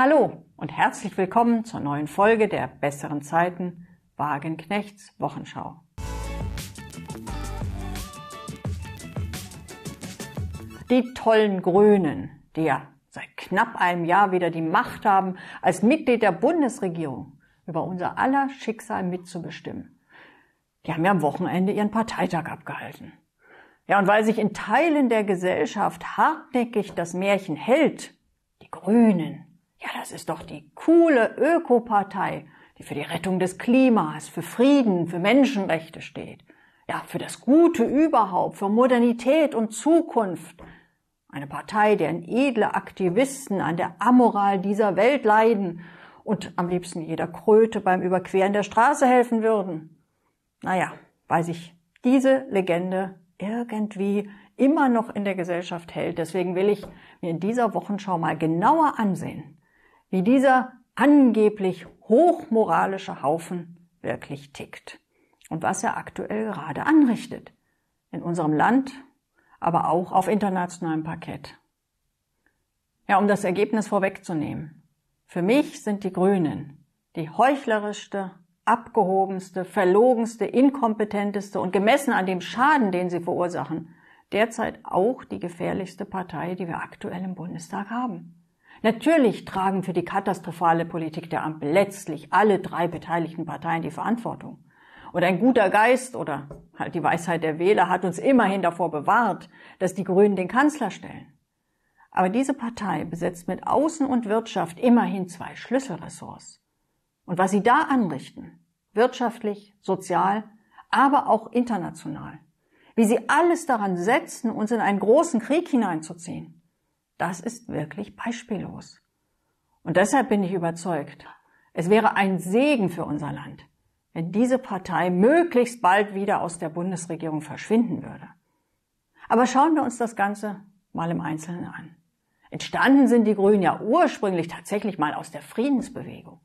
Hallo und herzlich willkommen zur neuen Folge der Besseren Zeiten Wagenknechts Wochenschau. Die tollen Grünen, die ja seit knapp einem Jahr wieder die Macht haben, als Mitglied der Bundesregierung über unser aller Schicksal mitzubestimmen. Die haben ja am Wochenende ihren Parteitag abgehalten. Ja, und weil sich in Teilen der Gesellschaft hartnäckig das Märchen hält, die Grünen ja, das ist doch die coole Ökopartei, die für die Rettung des Klimas, für Frieden, für Menschenrechte steht. Ja, für das Gute überhaupt, für Modernität und Zukunft. Eine Partei, deren edle Aktivisten an der Amoral dieser Welt leiden und am liebsten jeder Kröte beim Überqueren der Straße helfen würden. Naja, weil sich diese Legende irgendwie immer noch in der Gesellschaft hält. Deswegen will ich mir in dieser Wochenschau mal genauer ansehen, wie dieser angeblich hochmoralische Haufen wirklich tickt und was er aktuell gerade anrichtet. In unserem Land, aber auch auf internationalem Parkett. Ja, um das Ergebnis vorwegzunehmen. Für mich sind die Grünen die heuchlerischste, abgehobenste, verlogenste, inkompetenteste und gemessen an dem Schaden, den sie verursachen, derzeit auch die gefährlichste Partei, die wir aktuell im Bundestag haben. Natürlich tragen für die katastrophale Politik der Ampel letztlich alle drei beteiligten Parteien die Verantwortung. Und ein guter Geist oder halt die Weisheit der Wähler hat uns immerhin davor bewahrt, dass die Grünen den Kanzler stellen. Aber diese Partei besetzt mit Außen und Wirtschaft immerhin zwei Schlüsselressorts. Und was sie da anrichten, wirtschaftlich, sozial, aber auch international, wie sie alles daran setzen, uns in einen großen Krieg hineinzuziehen, das ist wirklich beispiellos. Und deshalb bin ich überzeugt, es wäre ein Segen für unser Land, wenn diese Partei möglichst bald wieder aus der Bundesregierung verschwinden würde. Aber schauen wir uns das Ganze mal im Einzelnen an. Entstanden sind die Grünen ja ursprünglich tatsächlich mal aus der Friedensbewegung.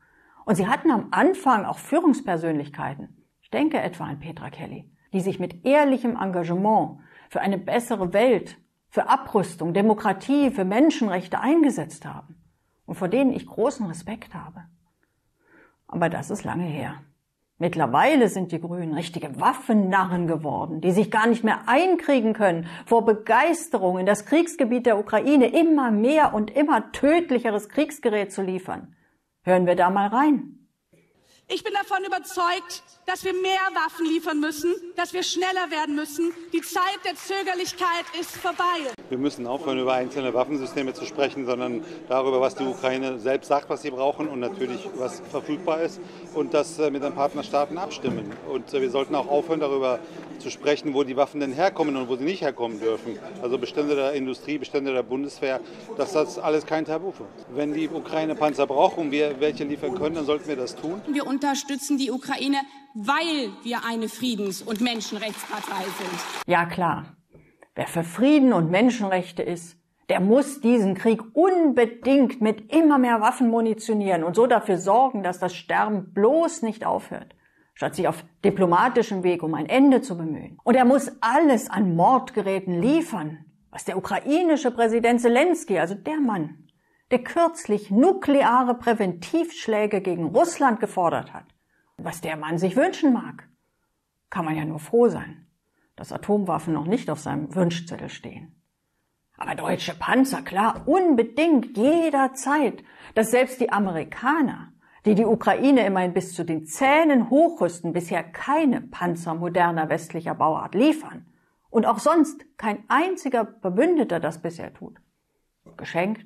Und sie hatten am Anfang auch Führungspersönlichkeiten. Ich denke etwa an Petra Kelly, die sich mit ehrlichem Engagement für eine bessere Welt für Abrüstung, Demokratie, für Menschenrechte eingesetzt haben und vor denen ich großen Respekt habe. Aber das ist lange her. Mittlerweile sind die Grünen richtige Waffennarren geworden, die sich gar nicht mehr einkriegen können vor Begeisterung in das Kriegsgebiet der Ukraine immer mehr und immer tödlicheres Kriegsgerät zu liefern. Hören wir da mal rein. Ich bin davon überzeugt, dass wir mehr Waffen liefern müssen, dass wir schneller werden müssen. Die Zeit der Zögerlichkeit ist vorbei. Wir müssen aufhören, über einzelne Waffensysteme zu sprechen, sondern darüber, was die Ukraine selbst sagt, was sie brauchen und natürlich, was verfügbar ist und das äh, mit den Partnerstaaten abstimmen. Und äh, wir sollten auch aufhören, darüber zu sprechen, wo die Waffen denn herkommen und wo sie nicht herkommen dürfen. Also Bestände der Industrie, Bestände der Bundeswehr, dass das alles kein Tabu ist. Wenn die Ukraine Panzer braucht und wir welche liefern können, dann sollten wir das tun. Wir unterstützen die Ukraine weil wir eine Friedens- und Menschenrechtspartei sind. Ja klar, wer für Frieden und Menschenrechte ist, der muss diesen Krieg unbedingt mit immer mehr Waffen munitionieren und so dafür sorgen, dass das Sterben bloß nicht aufhört, statt sich auf diplomatischem Weg um ein Ende zu bemühen. Und er muss alles an Mordgeräten liefern, was der ukrainische Präsident Zelensky, also der Mann, der kürzlich nukleare Präventivschläge gegen Russland gefordert hat, was der Mann sich wünschen mag. Kann man ja nur froh sein, dass Atomwaffen noch nicht auf seinem Wünschzettel stehen. Aber deutsche Panzer, klar, unbedingt, jederzeit, dass selbst die Amerikaner, die die Ukraine immerhin bis zu den Zähnen hochrüsten, bisher keine Panzer moderner westlicher Bauart liefern und auch sonst kein einziger Verbündeter das bisher tut. Geschenkt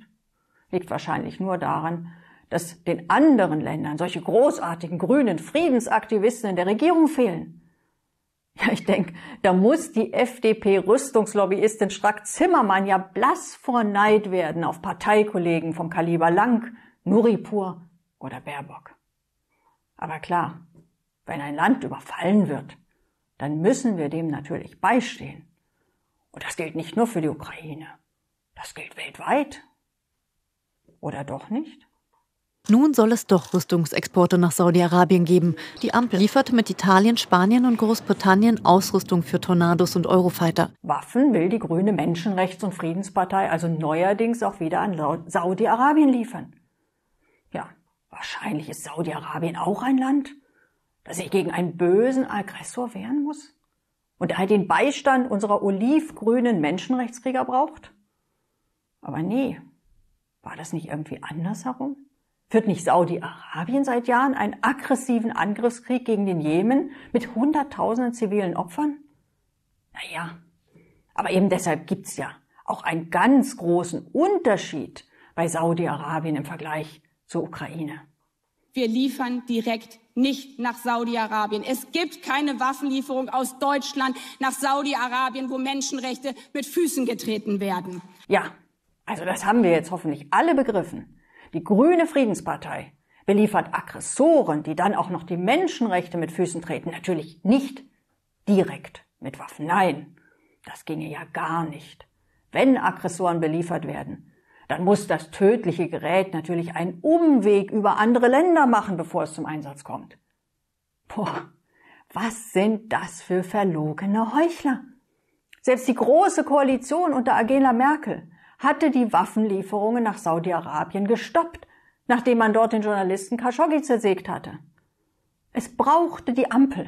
liegt wahrscheinlich nur daran, dass den anderen Ländern solche großartigen grünen Friedensaktivisten in der Regierung fehlen. Ja, ich denke, da muss die FDP-Rüstungslobbyistin Strack-Zimmermann ja blass vor Neid werden auf Parteikollegen vom Kaliber Lang, Nuripur oder Baerbock. Aber klar, wenn ein Land überfallen wird, dann müssen wir dem natürlich beistehen. Und das gilt nicht nur für die Ukraine, das gilt weltweit. Oder doch nicht? Nun soll es doch Rüstungsexporte nach Saudi-Arabien geben. Die Ampel liefert mit Italien, Spanien und Großbritannien Ausrüstung für Tornados und Eurofighter. Waffen will die grüne Menschenrechts- und Friedenspartei also neuerdings auch wieder an Saudi-Arabien liefern. Ja, wahrscheinlich ist Saudi-Arabien auch ein Land, das sich gegen einen bösen Aggressor wehren muss und all den Beistand unserer olivgrünen Menschenrechtskrieger braucht. Aber nee, war das nicht irgendwie andersherum? Führt nicht Saudi-Arabien seit Jahren einen aggressiven Angriffskrieg gegen den Jemen mit Hunderttausenden zivilen Opfern? Naja, aber eben deshalb gibt's ja auch einen ganz großen Unterschied bei Saudi-Arabien im Vergleich zur Ukraine. Wir liefern direkt nicht nach Saudi-Arabien. Es gibt keine Waffenlieferung aus Deutschland nach Saudi-Arabien, wo Menschenrechte mit Füßen getreten werden. Ja, also das haben wir jetzt hoffentlich alle begriffen. Die Grüne Friedenspartei beliefert Aggressoren, die dann auch noch die Menschenrechte mit Füßen treten. Natürlich nicht direkt mit Waffen. Nein, das ginge ja gar nicht. Wenn Aggressoren beliefert werden, dann muss das tödliche Gerät natürlich einen Umweg über andere Länder machen, bevor es zum Einsatz kommt. Boah, was sind das für verlogene Heuchler? Selbst die große Koalition unter Angela Merkel hatte die Waffenlieferungen nach Saudi-Arabien gestoppt, nachdem man dort den Journalisten Khashoggi zersägt hatte. Es brauchte die Ampel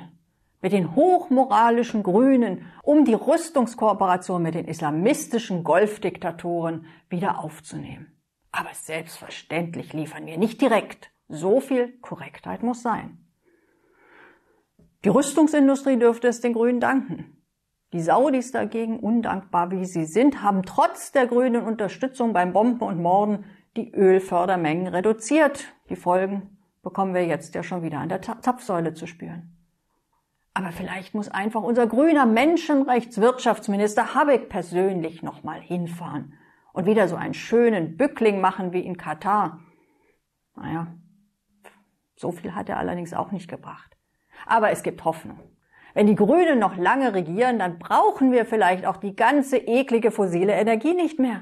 mit den hochmoralischen Grünen, um die Rüstungskooperation mit den islamistischen Golfdiktatoren wieder aufzunehmen. Aber selbstverständlich liefern wir nicht direkt. So viel Korrektheit muss sein. Die Rüstungsindustrie dürfte es den Grünen danken. Die Saudis dagegen, undankbar wie sie sind, haben trotz der grünen Unterstützung beim Bomben und Morden die Ölfördermengen reduziert. Die Folgen bekommen wir jetzt ja schon wieder an der Zapfsäule zu spüren. Aber vielleicht muss einfach unser grüner Menschenrechtswirtschaftsminister Habeck persönlich nochmal hinfahren und wieder so einen schönen Bückling machen wie in Katar. Naja, so viel hat er allerdings auch nicht gebracht. Aber es gibt Hoffnung. Wenn die Grünen noch lange regieren, dann brauchen wir vielleicht auch die ganze eklige fossile Energie nicht mehr.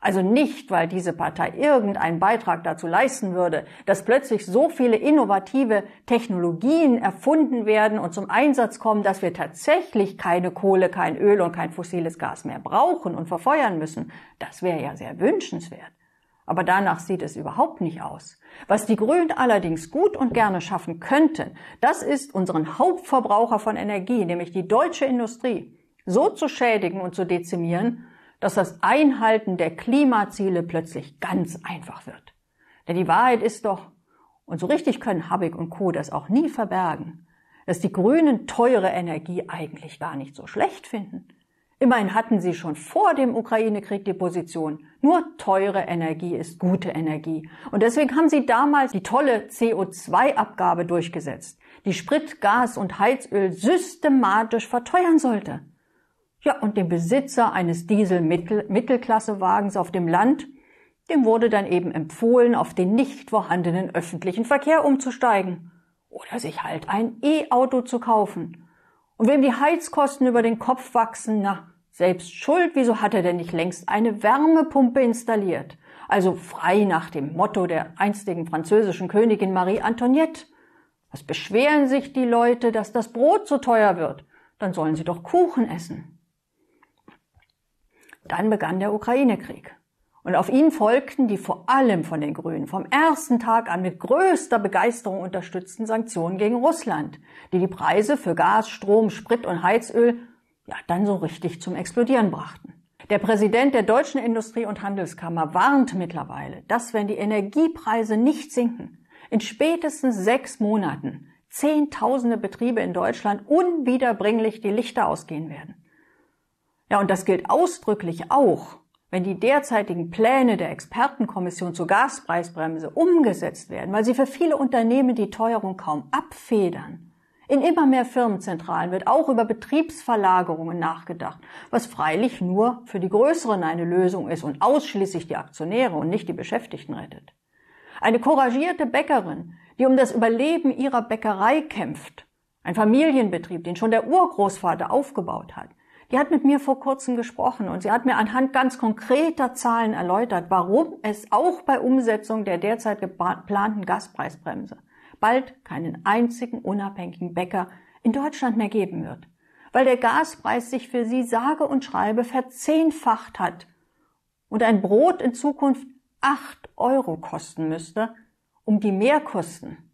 Also nicht, weil diese Partei irgendeinen Beitrag dazu leisten würde, dass plötzlich so viele innovative Technologien erfunden werden und zum Einsatz kommen, dass wir tatsächlich keine Kohle, kein Öl und kein fossiles Gas mehr brauchen und verfeuern müssen. Das wäre ja sehr wünschenswert. Aber danach sieht es überhaupt nicht aus. Was die Grünen allerdings gut und gerne schaffen könnten, das ist unseren Hauptverbraucher von Energie, nämlich die deutsche Industrie, so zu schädigen und zu dezimieren, dass das Einhalten der Klimaziele plötzlich ganz einfach wird. Denn die Wahrheit ist doch, und so richtig können Habeck und Co. das auch nie verbergen, dass die Grünen teure Energie eigentlich gar nicht so schlecht finden. Immerhin hatten sie schon vor dem Ukraine-Krieg die Position, nur teure Energie ist gute Energie. Und deswegen haben sie damals die tolle CO2-Abgabe durchgesetzt, die Sprit, Gas und Heizöl systematisch verteuern sollte. Ja, und dem Besitzer eines diesel mittelklasse wagens auf dem Land, dem wurde dann eben empfohlen, auf den nicht vorhandenen öffentlichen Verkehr umzusteigen oder sich halt ein E-Auto zu kaufen. Und wem die Heizkosten über den Kopf wachsen, na, selbst schuld, wieso hat er denn nicht längst eine Wärmepumpe installiert? Also frei nach dem Motto der einstigen französischen Königin Marie Antoinette. Was beschweren sich die Leute, dass das Brot so teuer wird? Dann sollen sie doch Kuchen essen. Dann begann der Ukraine-Krieg. Und auf ihn folgten die vor allem von den Grünen vom ersten Tag an mit größter Begeisterung unterstützten Sanktionen gegen Russland, die die Preise für Gas, Strom, Sprit und Heizöl ja dann so richtig zum Explodieren brachten. Der Präsident der deutschen Industrie- und Handelskammer warnt mittlerweile, dass wenn die Energiepreise nicht sinken, in spätestens sechs Monaten Zehntausende Betriebe in Deutschland unwiederbringlich die Lichter ausgehen werden. Ja, und das gilt ausdrücklich auch wenn die derzeitigen Pläne der Expertenkommission zur Gaspreisbremse umgesetzt werden, weil sie für viele Unternehmen die Teuerung kaum abfedern, in immer mehr Firmenzentralen wird auch über Betriebsverlagerungen nachgedacht, was freilich nur für die Größeren eine Lösung ist und ausschließlich die Aktionäre und nicht die Beschäftigten rettet. Eine couragierte Bäckerin, die um das Überleben ihrer Bäckerei kämpft, ein Familienbetrieb, den schon der Urgroßvater aufgebaut hat, die hat mit mir vor kurzem gesprochen und sie hat mir anhand ganz konkreter Zahlen erläutert, warum es auch bei Umsetzung der derzeit geplanten Gaspreisbremse bald keinen einzigen unabhängigen Bäcker in Deutschland mehr geben wird, weil der Gaspreis sich für sie sage und schreibe verzehnfacht hat und ein Brot in Zukunft acht Euro kosten müsste, um die Mehrkosten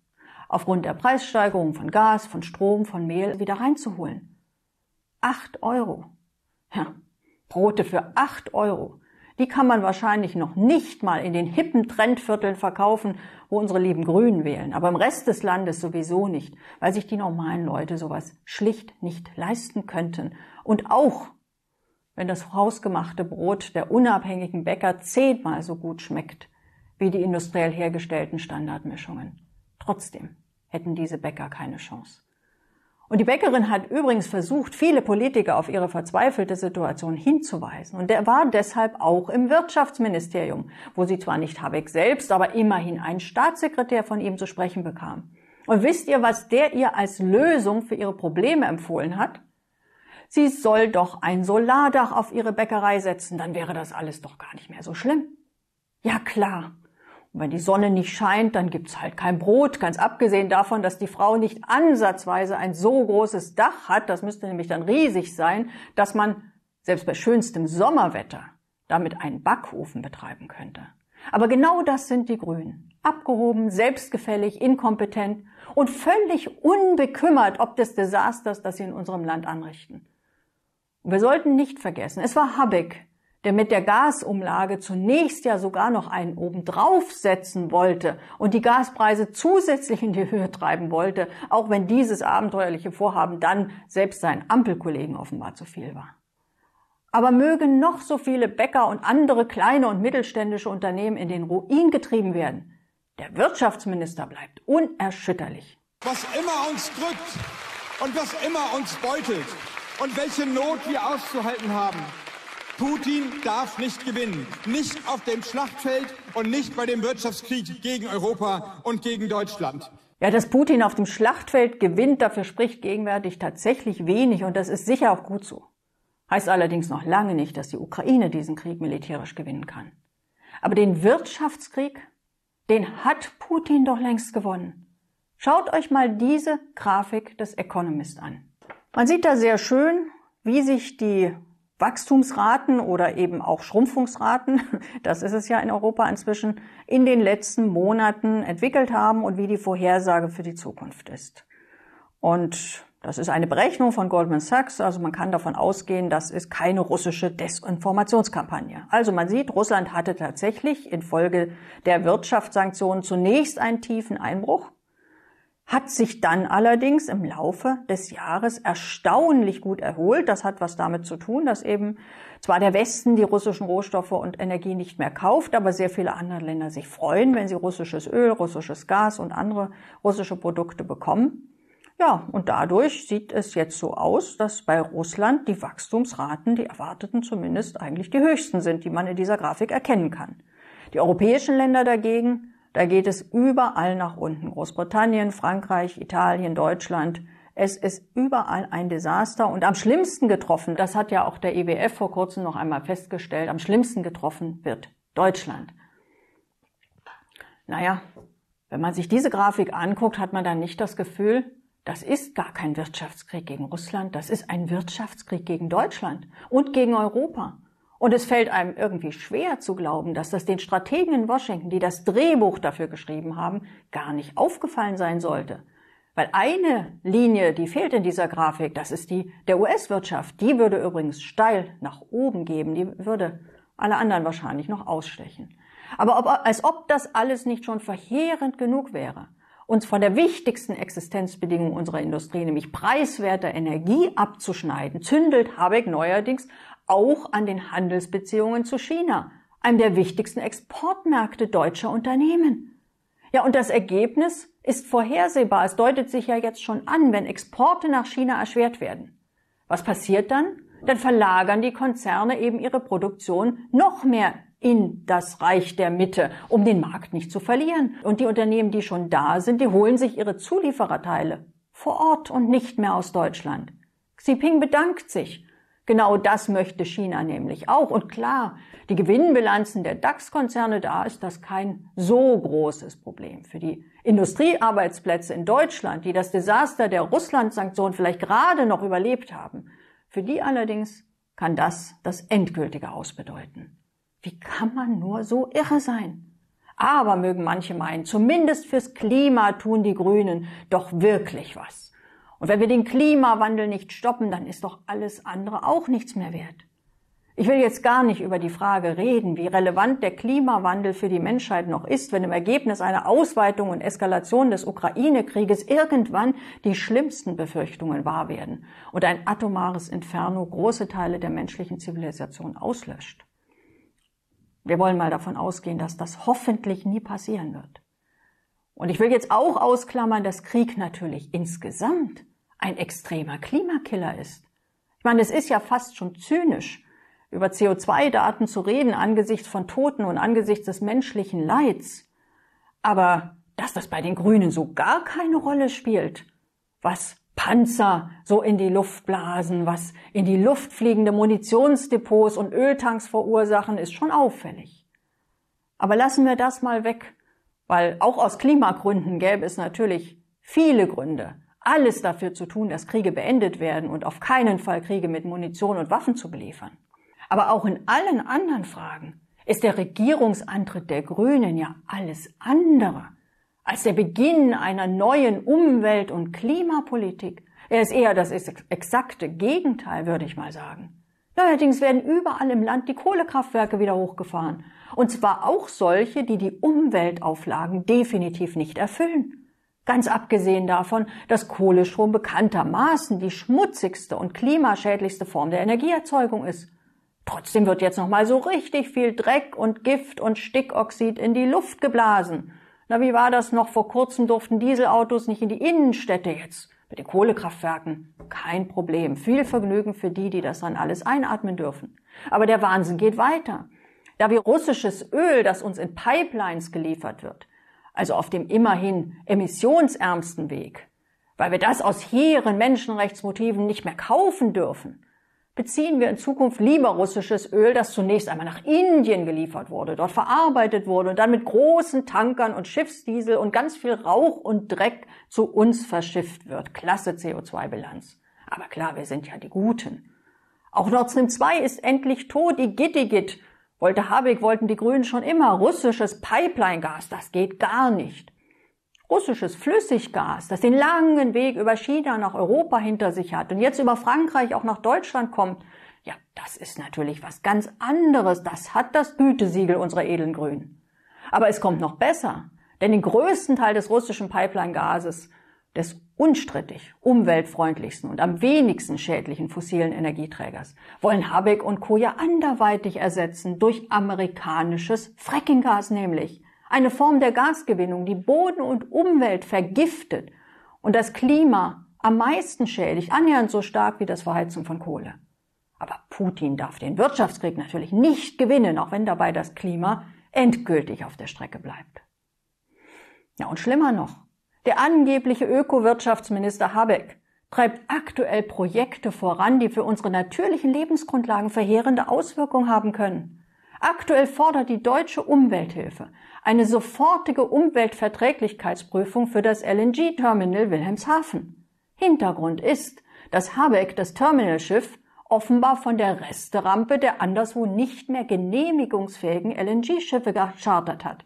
aufgrund der Preissteigerung von Gas, von Strom, von Mehl wieder reinzuholen. 8 Euro. Ja, Brote für 8 Euro. Die kann man wahrscheinlich noch nicht mal in den hippen Trendvierteln verkaufen, wo unsere lieben Grünen wählen, aber im Rest des Landes sowieso nicht, weil sich die normalen Leute sowas schlicht nicht leisten könnten. Und auch wenn das hausgemachte Brot der unabhängigen Bäcker zehnmal so gut schmeckt wie die industriell hergestellten Standardmischungen. Trotzdem hätten diese Bäcker keine Chance. Und die Bäckerin hat übrigens versucht, viele Politiker auf ihre verzweifelte Situation hinzuweisen. Und er war deshalb auch im Wirtschaftsministerium, wo sie zwar nicht Habeck selbst, aber immerhin einen Staatssekretär von ihm zu sprechen bekam. Und wisst ihr, was der ihr als Lösung für ihre Probleme empfohlen hat? Sie soll doch ein Solardach auf ihre Bäckerei setzen, dann wäre das alles doch gar nicht mehr so schlimm. Ja klar, und wenn die Sonne nicht scheint, dann gibt's halt kein Brot, ganz abgesehen davon, dass die Frau nicht ansatzweise ein so großes Dach hat, das müsste nämlich dann riesig sein, dass man selbst bei schönstem Sommerwetter damit einen Backofen betreiben könnte. Aber genau das sind die Grünen. Abgehoben, selbstgefällig, inkompetent und völlig unbekümmert ob des Desasters, das sie in unserem Land anrichten. Und wir sollten nicht vergessen, es war Habeck, der mit der Gasumlage zunächst ja sogar noch einen obendrauf setzen wollte und die Gaspreise zusätzlich in die Höhe treiben wollte, auch wenn dieses abenteuerliche Vorhaben dann selbst seinen Ampelkollegen offenbar zu viel war. Aber mögen noch so viele Bäcker und andere kleine und mittelständische Unternehmen in den Ruin getrieben werden, der Wirtschaftsminister bleibt unerschütterlich. Was immer uns drückt und was immer uns beutelt und welche Not wir auszuhalten haben, Putin darf nicht gewinnen. Nicht auf dem Schlachtfeld und nicht bei dem Wirtschaftskrieg gegen Europa und gegen Deutschland. Ja, dass Putin auf dem Schlachtfeld gewinnt, dafür spricht gegenwärtig tatsächlich wenig und das ist sicher auch gut so. Heißt allerdings noch lange nicht, dass die Ukraine diesen Krieg militärisch gewinnen kann. Aber den Wirtschaftskrieg, den hat Putin doch längst gewonnen. Schaut euch mal diese Grafik des Economist an. Man sieht da sehr schön, wie sich die Wachstumsraten oder eben auch Schrumpfungsraten, das ist es ja in Europa inzwischen, in den letzten Monaten entwickelt haben und wie die Vorhersage für die Zukunft ist. Und das ist eine Berechnung von Goldman Sachs, also man kann davon ausgehen, das ist keine russische Desinformationskampagne. Also man sieht, Russland hatte tatsächlich infolge der Wirtschaftssanktionen zunächst einen tiefen Einbruch hat sich dann allerdings im Laufe des Jahres erstaunlich gut erholt. Das hat was damit zu tun, dass eben zwar der Westen die russischen Rohstoffe und Energie nicht mehr kauft, aber sehr viele andere Länder sich freuen, wenn sie russisches Öl, russisches Gas und andere russische Produkte bekommen. Ja, und dadurch sieht es jetzt so aus, dass bei Russland die Wachstumsraten, die erwarteten zumindest, eigentlich die höchsten sind, die man in dieser Grafik erkennen kann. Die europäischen Länder dagegen da geht es überall nach unten. Großbritannien, Frankreich, Italien, Deutschland. Es ist überall ein Desaster und am schlimmsten getroffen, das hat ja auch der IWF e vor kurzem noch einmal festgestellt, am schlimmsten getroffen wird Deutschland. Naja, wenn man sich diese Grafik anguckt, hat man dann nicht das Gefühl, das ist gar kein Wirtschaftskrieg gegen Russland, das ist ein Wirtschaftskrieg gegen Deutschland und gegen Europa. Und es fällt einem irgendwie schwer zu glauben, dass das den Strategen in Washington, die das Drehbuch dafür geschrieben haben, gar nicht aufgefallen sein sollte. Weil eine Linie, die fehlt in dieser Grafik, das ist die der US-Wirtschaft. Die würde übrigens steil nach oben geben. Die würde alle anderen wahrscheinlich noch ausstechen. Aber ob, als ob das alles nicht schon verheerend genug wäre, uns von der wichtigsten Existenzbedingung unserer Industrie, nämlich preiswerter Energie, abzuschneiden, zündelt Habeck neuerdings auch an den Handelsbeziehungen zu China, einem der wichtigsten Exportmärkte deutscher Unternehmen. Ja, und das Ergebnis ist vorhersehbar. Es deutet sich ja jetzt schon an, wenn Exporte nach China erschwert werden. Was passiert dann? Dann verlagern die Konzerne eben ihre Produktion noch mehr in das Reich der Mitte, um den Markt nicht zu verlieren. Und die Unternehmen, die schon da sind, die holen sich ihre Zuliefererteile vor Ort und nicht mehr aus Deutschland. Xi Ping bedankt sich Genau das möchte China nämlich auch. Und klar, die Gewinnbilanzen der DAX-Konzerne, da ist das kein so großes Problem. Für die Industriearbeitsplätze in Deutschland, die das Desaster der Russland-Sanktionen vielleicht gerade noch überlebt haben, für die allerdings kann das das endgültige Aus bedeuten. Wie kann man nur so irre sein? Aber mögen manche meinen, zumindest fürs Klima tun die Grünen doch wirklich was. Und wenn wir den Klimawandel nicht stoppen, dann ist doch alles andere auch nichts mehr wert. Ich will jetzt gar nicht über die Frage reden, wie relevant der Klimawandel für die Menschheit noch ist, wenn im Ergebnis einer Ausweitung und Eskalation des Ukraine-Krieges irgendwann die schlimmsten Befürchtungen wahr werden und ein atomares Inferno große Teile der menschlichen Zivilisation auslöscht. Wir wollen mal davon ausgehen, dass das hoffentlich nie passieren wird. Und ich will jetzt auch ausklammern, dass Krieg natürlich insgesamt ein extremer Klimakiller ist. Ich meine, es ist ja fast schon zynisch, über CO2-Daten zu reden angesichts von Toten und angesichts des menschlichen Leids. Aber dass das bei den Grünen so gar keine Rolle spielt, was Panzer so in die Luft blasen, was in die Luft fliegende Munitionsdepots und Öltanks verursachen, ist schon auffällig. Aber lassen wir das mal weg, weil auch aus Klimagründen gäbe es natürlich viele Gründe, alles dafür zu tun, dass Kriege beendet werden und auf keinen Fall Kriege mit Munition und Waffen zu beliefern. Aber auch in allen anderen Fragen ist der Regierungsantritt der Grünen ja alles andere als der Beginn einer neuen Umwelt- und Klimapolitik. Er ist eher das exakte Gegenteil, würde ich mal sagen. Neuerdings werden überall im Land die Kohlekraftwerke wieder hochgefahren. Und zwar auch solche, die die Umweltauflagen definitiv nicht erfüllen. Ganz abgesehen davon, dass Kohlestrom bekanntermaßen die schmutzigste und klimaschädlichste Form der Energieerzeugung ist. Trotzdem wird jetzt nochmal so richtig viel Dreck und Gift und Stickoxid in die Luft geblasen. Na, wie war das noch? Vor kurzem durften Dieselautos nicht in die Innenstädte jetzt. Mit den Kohlekraftwerken. Kein Problem. Viel Vergnügen für die, die das dann alles einatmen dürfen. Aber der Wahnsinn geht weiter. Da wir russisches Öl, das uns in Pipelines geliefert wird, also auf dem immerhin emissionsärmsten Weg, weil wir das aus hehren Menschenrechtsmotiven nicht mehr kaufen dürfen, beziehen wir in Zukunft lieber russisches Öl, das zunächst einmal nach Indien geliefert wurde, dort verarbeitet wurde und dann mit großen Tankern und Schiffsdiesel und ganz viel Rauch und Dreck zu uns verschifft wird. Klasse CO2-Bilanz. Aber klar, wir sind ja die Guten. Auch Nord Stream 2 ist endlich tot, die Gittigit. Wollte Habeck, wollten die Grünen schon immer russisches Pipeline-Gas. Das geht gar nicht. Russisches Flüssiggas, das den langen Weg über China nach Europa hinter sich hat und jetzt über Frankreich auch nach Deutschland kommt, ja, das ist natürlich was ganz anderes. Das hat das Gütesiegel unserer edlen Grünen. Aber es kommt noch besser. Denn den größten Teil des russischen Pipeline-Gases des unstrittig umweltfreundlichsten und am wenigsten schädlichen fossilen Energieträgers, wollen Habeck und Co. ja anderweitig ersetzen durch amerikanisches Frackinggas nämlich. Eine Form der Gasgewinnung, die Boden und Umwelt vergiftet und das Klima am meisten schädigt, annähernd so stark wie das Verheizen von Kohle. Aber Putin darf den Wirtschaftskrieg natürlich nicht gewinnen, auch wenn dabei das Klima endgültig auf der Strecke bleibt. Ja, und schlimmer noch, der angebliche Ökowirtschaftsminister Habeck treibt aktuell Projekte voran, die für unsere natürlichen Lebensgrundlagen verheerende Auswirkungen haben können. Aktuell fordert die deutsche Umwelthilfe eine sofortige Umweltverträglichkeitsprüfung für das LNG-Terminal Wilhelmshaven. Hintergrund ist, dass Habeck das Terminalschiff offenbar von der Resterampe der anderswo nicht mehr genehmigungsfähigen LNG-Schiffe gechartert hat.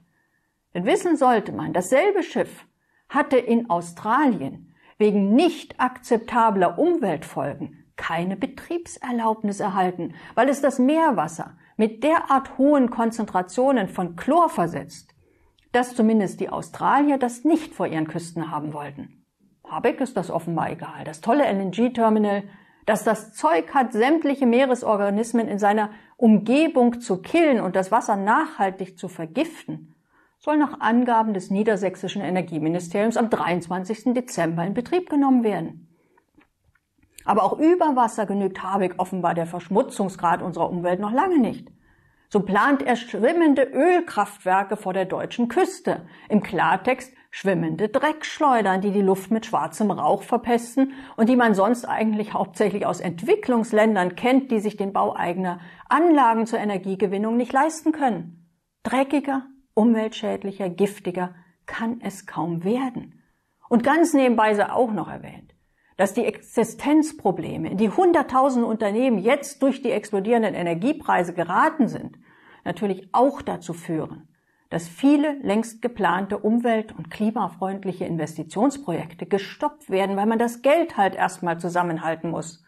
Denn wissen sollte man, dasselbe Schiff hatte in Australien wegen nicht akzeptabler Umweltfolgen keine Betriebserlaubnis erhalten, weil es das Meerwasser mit derart hohen Konzentrationen von Chlor versetzt, dass zumindest die Australier das nicht vor ihren Küsten haben wollten. Habeck ist das offenbar egal. Das tolle LNG-Terminal, dass das Zeug hat, sämtliche Meeresorganismen in seiner Umgebung zu killen und das Wasser nachhaltig zu vergiften, soll nach Angaben des niedersächsischen Energieministeriums am 23. Dezember in Betrieb genommen werden. Aber auch über Wasser genügt Habeck offenbar der Verschmutzungsgrad unserer Umwelt noch lange nicht. So plant er schwimmende Ölkraftwerke vor der deutschen Küste. Im Klartext schwimmende Dreckschleudern, die die Luft mit schwarzem Rauch verpesten und die man sonst eigentlich hauptsächlich aus Entwicklungsländern kennt, die sich den Bau eigener Anlagen zur Energiegewinnung nicht leisten können. Dreckiger, umweltschädlicher, giftiger kann es kaum werden. Und ganz nebenbei sei auch noch erwähnt, dass die Existenzprobleme, in die hunderttausende Unternehmen jetzt durch die explodierenden Energiepreise geraten sind, natürlich auch dazu führen, dass viele längst geplante umwelt- und klimafreundliche Investitionsprojekte gestoppt werden, weil man das Geld halt erstmal zusammenhalten muss.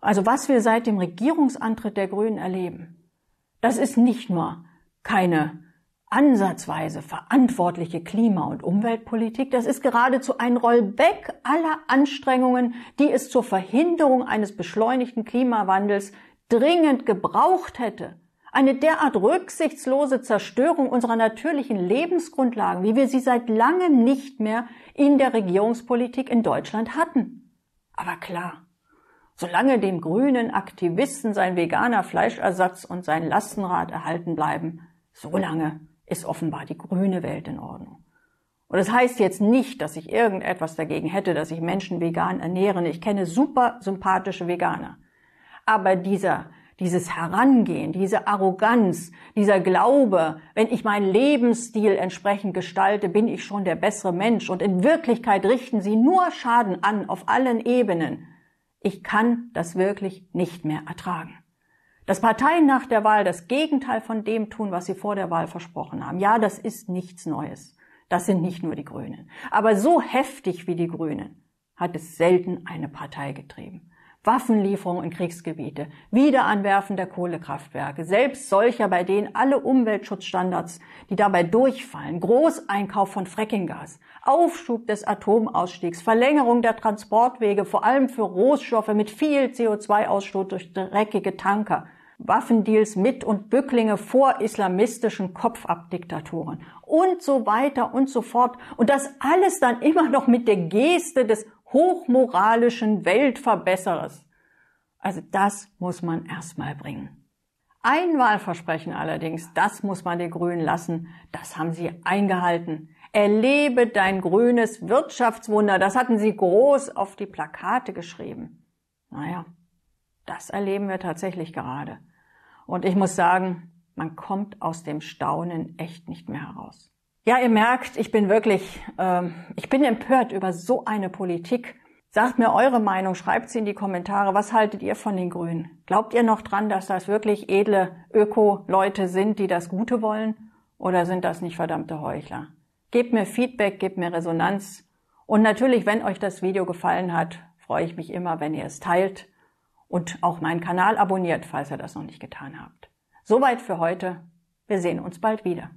Also was wir seit dem Regierungsantritt der Grünen erleben, das ist nicht nur keine ansatzweise verantwortliche Klima- und Umweltpolitik, das ist geradezu ein Rollback aller Anstrengungen, die es zur Verhinderung eines beschleunigten Klimawandels dringend gebraucht hätte. Eine derart rücksichtslose Zerstörung unserer natürlichen Lebensgrundlagen, wie wir sie seit langem nicht mehr in der Regierungspolitik in Deutschland hatten. Aber klar, solange dem grünen Aktivisten sein veganer Fleischersatz und sein Lastenrad erhalten bleiben, so lange ist offenbar die grüne Welt in Ordnung. Und das heißt jetzt nicht, dass ich irgendetwas dagegen hätte, dass ich Menschen vegan ernähren. Ich kenne super sympathische Veganer. Aber dieser, dieses Herangehen, diese Arroganz, dieser Glaube, wenn ich meinen Lebensstil entsprechend gestalte, bin ich schon der bessere Mensch. Und in Wirklichkeit richten sie nur Schaden an auf allen Ebenen. Ich kann das wirklich nicht mehr ertragen dass Parteien nach der Wahl das Gegenteil von dem tun, was sie vor der Wahl versprochen haben. Ja, das ist nichts Neues. Das sind nicht nur die Grünen. Aber so heftig wie die Grünen hat es selten eine Partei getrieben. Waffenlieferung in Kriegsgebiete, Wiederanwerfen der Kohlekraftwerke, selbst solcher, bei denen alle Umweltschutzstandards, die dabei durchfallen, Großeinkauf von Frackinggas, Aufschub des Atomausstiegs, Verlängerung der Transportwege, vor allem für Rohstoffe mit viel CO2-Ausstoß durch dreckige Tanker, Waffendeals mit und Bücklinge vor islamistischen Kopfabdiktatoren und so weiter und so fort. Und das alles dann immer noch mit der Geste des hochmoralischen Weltverbesserers. Also das muss man erstmal bringen. Ein Wahlversprechen allerdings, das muss man den Grünen lassen, das haben sie eingehalten. Erlebe dein grünes Wirtschaftswunder, das hatten sie groß auf die Plakate geschrieben. Naja, das erleben wir tatsächlich gerade. Und ich muss sagen, man kommt aus dem Staunen echt nicht mehr heraus. Ja, ihr merkt, ich bin wirklich, ähm, ich bin empört über so eine Politik. Sagt mir eure Meinung, schreibt sie in die Kommentare. Was haltet ihr von den Grünen? Glaubt ihr noch dran, dass das wirklich edle Öko-Leute sind, die das Gute wollen? Oder sind das nicht verdammte Heuchler? Gebt mir Feedback, gebt mir Resonanz. Und natürlich, wenn euch das Video gefallen hat, freue ich mich immer, wenn ihr es teilt und auch meinen Kanal abonniert, falls ihr das noch nicht getan habt. Soweit für heute. Wir sehen uns bald wieder.